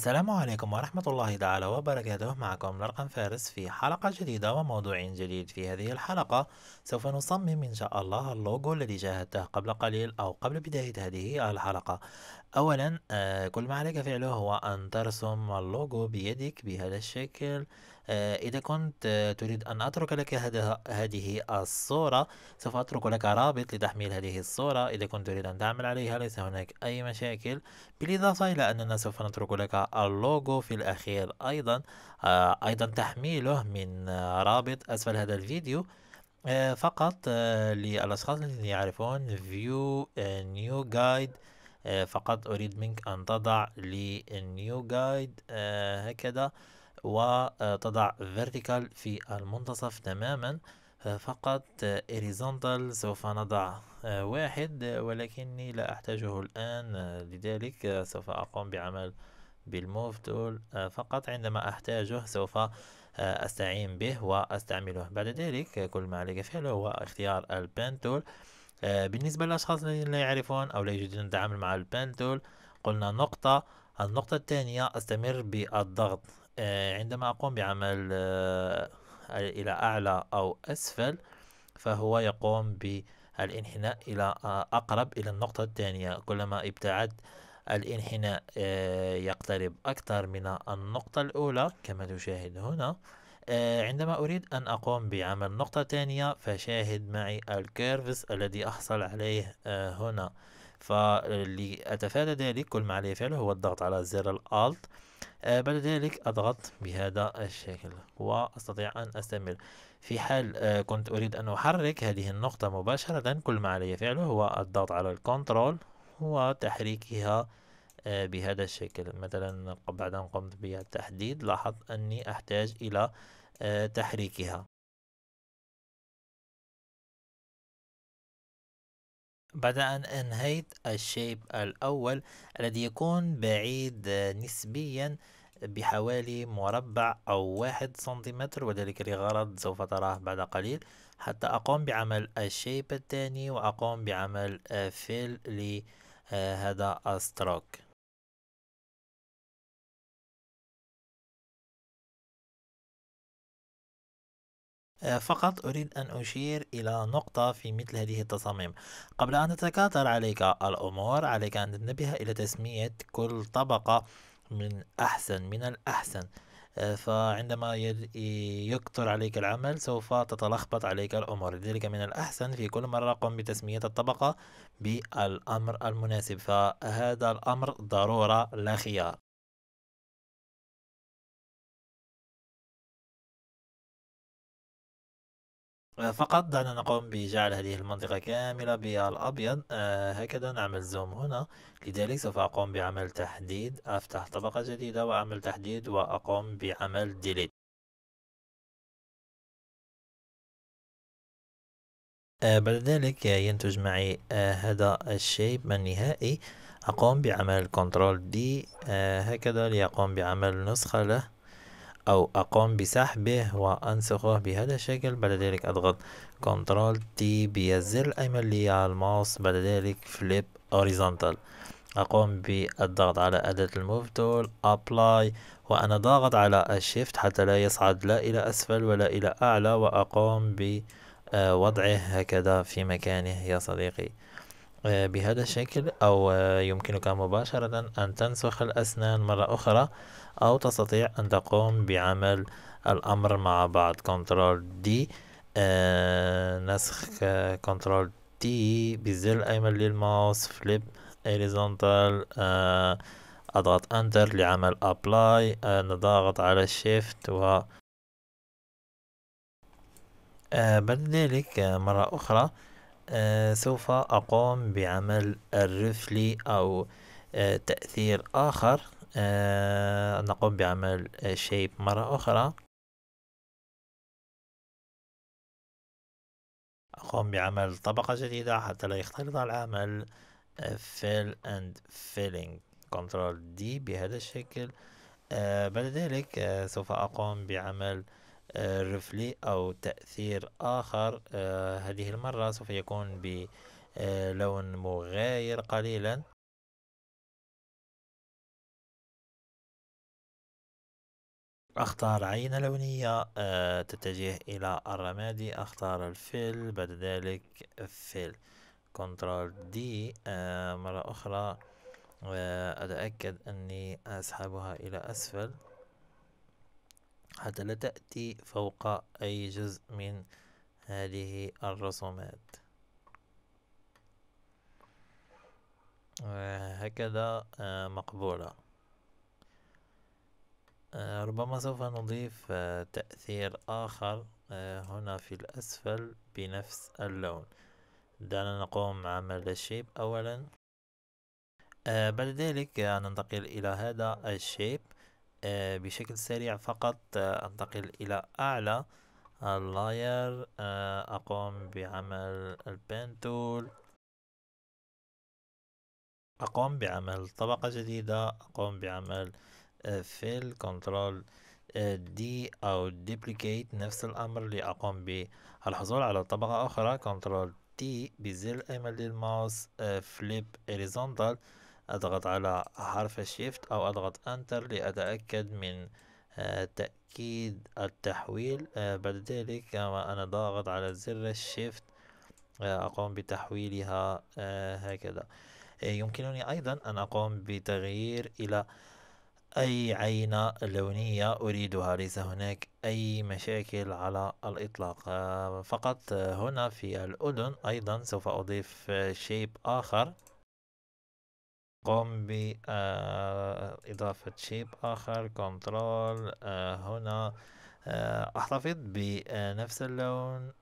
السلام عليكم ورحمة الله تعالى وبركاته معكم رقم فارس في حلقة جديدة وموضوع جديد في هذه الحلقة سوف نصمم إن شاء الله اللوجو الذي شاهدته قبل قليل أو قبل بداية هذه الحلقة أولا آه، كل ما عليك فعله هو أن ترسم اللوجو بيدك بهذا الشكل آه، إذا كنت آه، تريد أن أترك لك هذه الصورة سوف أترك لك رابط لتحميل هذه الصورة إذا كنت تريد أن تعمل عليها ليس هناك أي مشاكل بالإضافة إلى أننا سوف نترك لك اللوجو في الأخير أيضا أيضا تحميله من رابط أسفل هذا الفيديو فقط للأشخاص الذين يعرفون View New Guide آه، فقط أريد منك أن تضع لي نيو جايد آه، هكذا وتضع آه، vertical في المنتصف تماما فقط horizontal سوف نضع واحد ولكني لا أحتاجه الآن لذلك سوف أقوم بعمل بالموف تول فقط عندما أحتاجه سوف أستعين به وأستعمله بعد ذلك كل ما عليك فعله هو اختيار البان تول آه، بالنسبة للأشخاص الذين لا يعرفون أو لا يجدون التعامل مع البان تول قلنا نقطة النقطة الثانية أستمر بالضغط آه، عندما أقوم بعمل آه، إلى أعلى أو أسفل فهو يقوم بالانحناء إلى أقرب إلى النقطة الثانية كلما ابتعد الانحناء يقترب أكثر من النقطة الأولى كما تشاهد هنا آه، عندما أريد أن أقوم بعمل نقطة ثانية فشاهد معي الكيرفز الذي أحصل عليه آه، هنا فلأتفادى ذلك كل ما علي فعله هو الضغط على زر الألت آه، بعد ذلك أضغط بهذا الشكل وأستطيع أن أستمر في حال كنت أريد أن أحرك هذه النقطة مباشرة كل ما علي فعله هو الضغط على الكنترول وتحريكها آه، بهذا الشكل مثلا بعد أن قمت بالتحديد لاحظت أني أحتاج إلى آه، تحريكها بعد أن أنهيت الشيب الأول الذي يكون بعيد آه، نسبيا بحوالي مربع أو واحد سنتيمتر وذلك لغرض سوف تراه بعد قليل حتى أقوم بعمل الشيب الثاني وأقوم بعمل فيل لهذا الستروك آه، فقط أريد أن أشير إلى نقطة في مثل هذه التصاميم قبل أن تتكاثر عليك الأمور عليك أن تنتبه إلى تسمية كل طبقة من أحسن من الأحسن آه، فعندما يكثر عليك العمل سوف تتلخبط عليك الأمور لذلك من الأحسن في كل مرة قم بتسمية الطبقة بالأمر المناسب فهذا الأمر ضرورة لا خيار فقط دعنا نقوم بجعل هذه المنطقة كاملة بالأبيض آه، هكذا نعمل زوم هنا لذلك سوف أقوم بعمل تحديد أفتح طبقة جديدة وأعمل تحديد وأقوم بعمل ديليت آه، بعد ذلك ينتج معي آه هذا الشيب النهائي أقوم بعمل كنترول دي آه، هكذا ليقوم بعمل نسخة له أو أقوم بسحبه وأنسخه بهذا الشكل بعد ذلك أضغط كنترول تي بالزر الأيمن لي على الماوس بعد ذلك فليب اوريزونتال أقوم بالضغط على أداة الموف تول أبلاي وأنا ضاغط على الشيفت حتى لا يصعد لا إلى أسفل ولا إلى أعلى وأقوم بوضعه هكذا في مكانه يا صديقي آه، بهذا الشكل أو آه، يمكنك مباشرة أن تنسخ الأسنان مرة أخرى أو تستطيع أن تقوم بعمل الأمر مع بعض كنترول دي آه، نسخ كنترول دي بالزر الأيمن للماوس فليب هوريزونتال أضغط أنتر لعمل أبلاي نضغط على الشيفت و بعد ذلك مرة أخرى آه، سوف أقوم بعمل الرفلي أو آه، تأثير آخر آه، نقوم بعمل شيب مرة أخرى أقوم بعمل طبقة جديدة حتى لا يختلط العمل fill and filling كنترول دي بهذا الشكل بعد ذلك سوف أقوم بعمل رفلي أو تأثير آخر آه، هذه المرة سوف يكون بلون آه، مغاير قليلا أختار عينة لونية آه، تتجه إلى الرمادي أختار الفيل بعد ذلك فيل كنترول دي مرة أخرى وأتأكد أني أسحبها إلى أسفل حتى لا تأتي فوق أي جزء من هذه الرسومات هكذا آه، مقبولة آه، ربما سوف نضيف آه، تأثير آخر هنا في الأسفل بنفس اللون دعنا نقوم عمل الشيب أولا بعد ذلك ننتقل إلى هذا الشيب آه، بشكل سريع فقط آه، أنتقل إلى أعلى اللاير آه، أقوم بعمل البين تول أقوم بعمل طبقة جديدة أقوم بعمل فيل كنترول دي أو ديبليكيت نفس الأمر لأقوم بالحصول على طبقة أخرى كنترول تي بزر الأيمن للماوس فليب هوريزونتال أضغط على حرف shift أو أضغط انتر لأتأكد من آه، تأكيد التحويل آه، بعد ذلك أنا ضاغط على زر shift آه، أقوم بتحويلها هكذا يمكنني أيضا أن أقوم بتغيير إلى أي عينة لونية أريدها ليس هناك أي مشاكل على الإطلاق فقط هنا في الأذن أيضا سوف أضيف شيب آخر قم بإضافة آه، شيب آخر كنترول آه، هنا آه، احتفظ بنفس اللون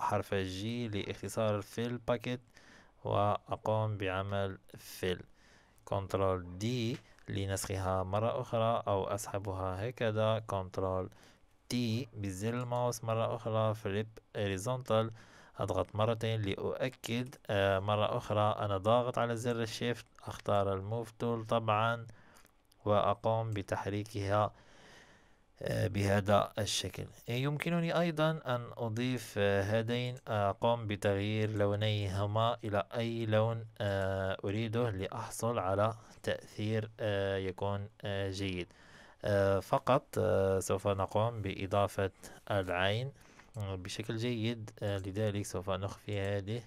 حرف الجي لاختصار فيل باكيت وأقوم بعمل فيل كنترول دي لنسخها مرة أخرى أو أسحبها هكذا كنترول تي بزر الماوس مرة أخرى فليب هوريزونتال أضغط مرتين لأؤكد مرة أخرى أنا ضاغط على زر الشيفت أختار الموف تول طبعا وأقوم بتحريكها آه، بهذا الشكل آه، يمكنني أيضا أن أضيف آه، هذين أقوم بتغيير لونيهما إلى أي لون أريده لأحصل على تأثير يكون جيد فقط سوف نقوم بإضافة العين بشكل جيد لذلك سوف نخفي هذه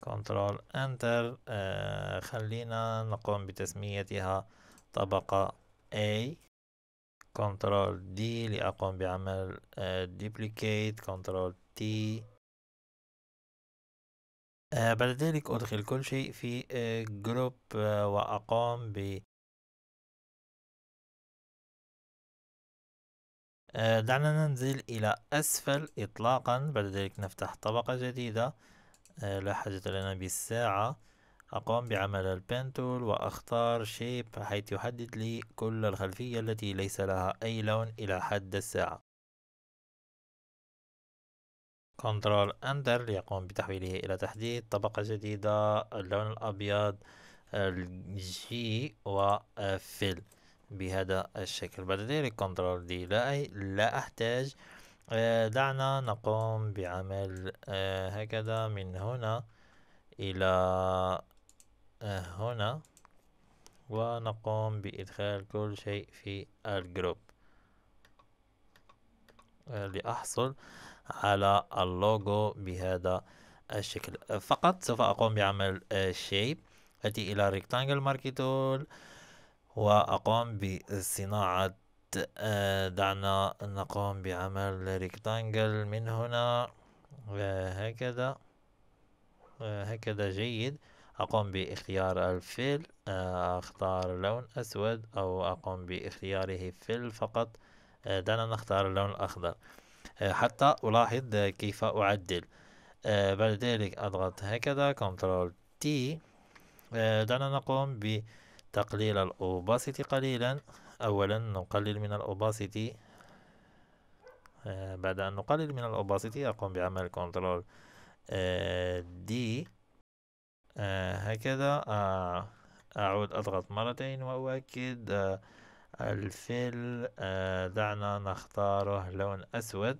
كنترول انتر آه خلينا نقوم بتسميتها طبقة A كنترول D لأقوم بعمل آه، duplicate كنترول T آه بعد ذلك أدخل كل شيء في آه آه وأقوم ب آه، دعنا ننزل إلى أسفل إطلاقا بعد ذلك نفتح طبقة جديدة آه، لا حاجة لنا بالساعة أقوم بعمل البين تول وأختار شيب حيث يحدد لي كل الخلفية التي ليس لها أي لون إلى حد الساعة كنترول انتر ليقوم بتحويله الى تحديد طبقة جديدة اللون الابيض الجي وفيل بهذا الشكل بعد ذلك كنترول دي لا احتاج آه، دعنا نقوم بعمل آه، هكذا من هنا إلى آه، هنا ونقوم بإدخال كل شيء في الجروب لأحصل على اللوجو بهذا الشكل فقط سوف أقوم بعمل شيب أتي إلى ريكتانجل ماركتول وأقوم بصناعة دعنا نقوم بعمل ريكتانجل من هنا آه، هكذا آه، هكذا جيد أقوم باختيار الفيل آه، أختار لون أسود أو أقوم باختياره فيل فقط دعنا نختار اللون الأخضر حتى ألاحظ كيف أعدل بعد ذلك أضغط هكذا كنترول تي دعنا نقوم بتقليل الأوباسيتي قليلا أولا نقلل من الأوباسيتي آه، بعد أن نقلل من الأوباسيتي أقوم بعمل كنترول آه، دي آه، هكذا أعود أضغط مرتين وأؤكد الفيل دعنا نختاره لون أسود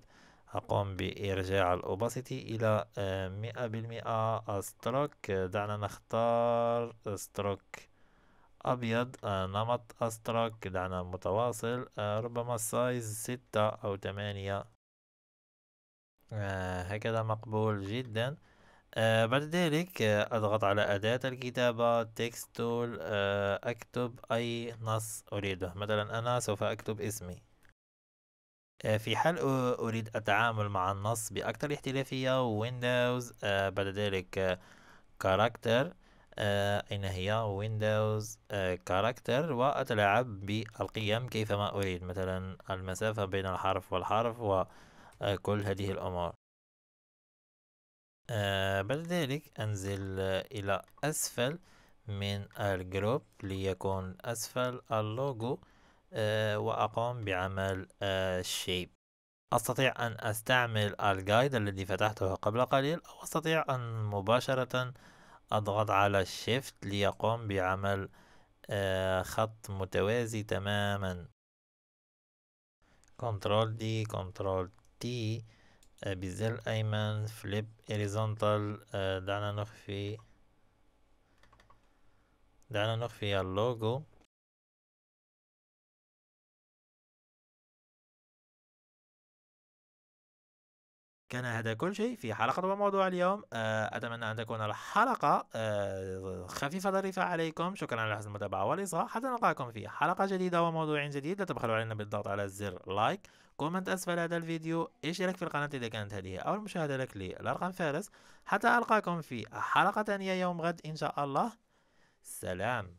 أقوم بإرجاع الأوباسيتي إلى مئة بالمئة أستروك دعنا نختار أستروك أبيض آه، نمط أستراك دعنا متواصل آه، ربما السايز ستة أو تمانية آه، هكذا مقبول جدا بعد ذلك أضغط على أداة الكتابة تكست تول أكتب أي نص أريده مثلا أنا سوف أكتب اسمي في حال أريد التعامل مع النص بأكثر احترافية ويندوز بعد ذلك كاركتر أين آه، هي ويندوز كاركتر آه، وأتلاعب بالقيم كيفما أريد مثلا المسافة بين الحرف والحرف وكل آه، هذه الأمور بعد ذلك أنزل إلى أسفل من الجروب ليكون أسفل اللوجو وأقوم بعمل الشيب أستطيع أن أستعمل الجايد الذي فتحته قبل قليل أو أستطيع أن مباشرة أضغط على الشيفت ليقوم بعمل آه، خط متوازي تماما كنترول دي كنترول تي بزر ايمن فليب هوريزونتال دعنا نخفي دعنا نخفي اللوجو كان هذا كل شيء في حلقة وموضوع اليوم آه، أتمنى أن تكون الحلقة آه، خفيفة ظريفة عليكم شكرا على حسن المتابعة والإصغاء حتى نلقاكم في حلقة جديدة وموضوع جديد لا تبخلوا علينا بالضغط على زر لايك كومنت أسفل هذا الفيديو اشترك في القناة إذا كانت هذه أول مشاهدة لك للأرقام فارس حتى ألقاكم في حلقة ثانية يوم غد إن شاء الله سلام